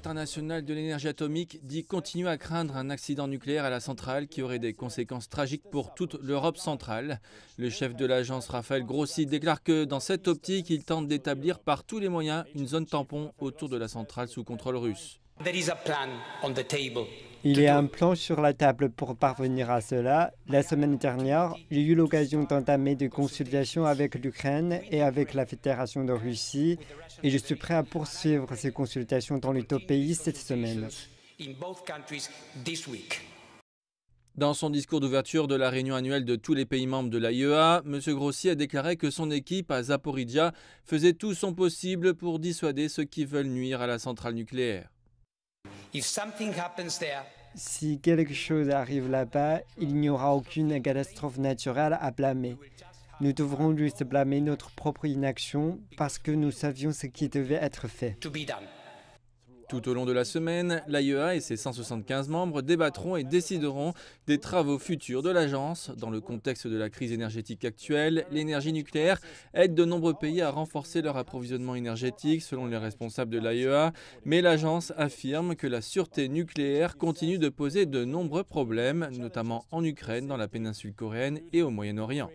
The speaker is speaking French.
international de l'énergie atomique dit continuer à craindre un accident nucléaire à la centrale qui aurait des conséquences tragiques pour toute l'Europe centrale. Le chef de l'agence Raphaël Grossi déclare que dans cette optique, il tente d'établir par tous les moyens une zone tampon autour de la centrale sous contrôle russe. Il y a un plan sur la table pour parvenir à cela. La semaine dernière, j'ai eu l'occasion d'entamer des consultations avec l'Ukraine et avec la Fédération de Russie et je suis prêt à poursuivre ces consultations dans les deux pays cette semaine. Dans son discours d'ouverture de la réunion annuelle de tous les pays membres de l'AIEA, M. Grossi a déclaré que son équipe à Zaporizhia faisait tout son possible pour dissuader ceux qui veulent nuire à la centrale nucléaire si quelque chose arrive là-bas, il n'y aura aucune catastrophe naturelle à blâmer. Nous devrons juste blâmer notre propre inaction parce que nous savions ce qui devait être fait. Tout au long de la semaine, l'AIEA et ses 175 membres débattront et décideront des travaux futurs de l'agence. Dans le contexte de la crise énergétique actuelle, l'énergie nucléaire aide de nombreux pays à renforcer leur approvisionnement énergétique, selon les responsables de l'AIEA, mais l'agence affirme que la sûreté nucléaire continue de poser de nombreux problèmes, notamment en Ukraine, dans la péninsule coréenne et au Moyen-Orient.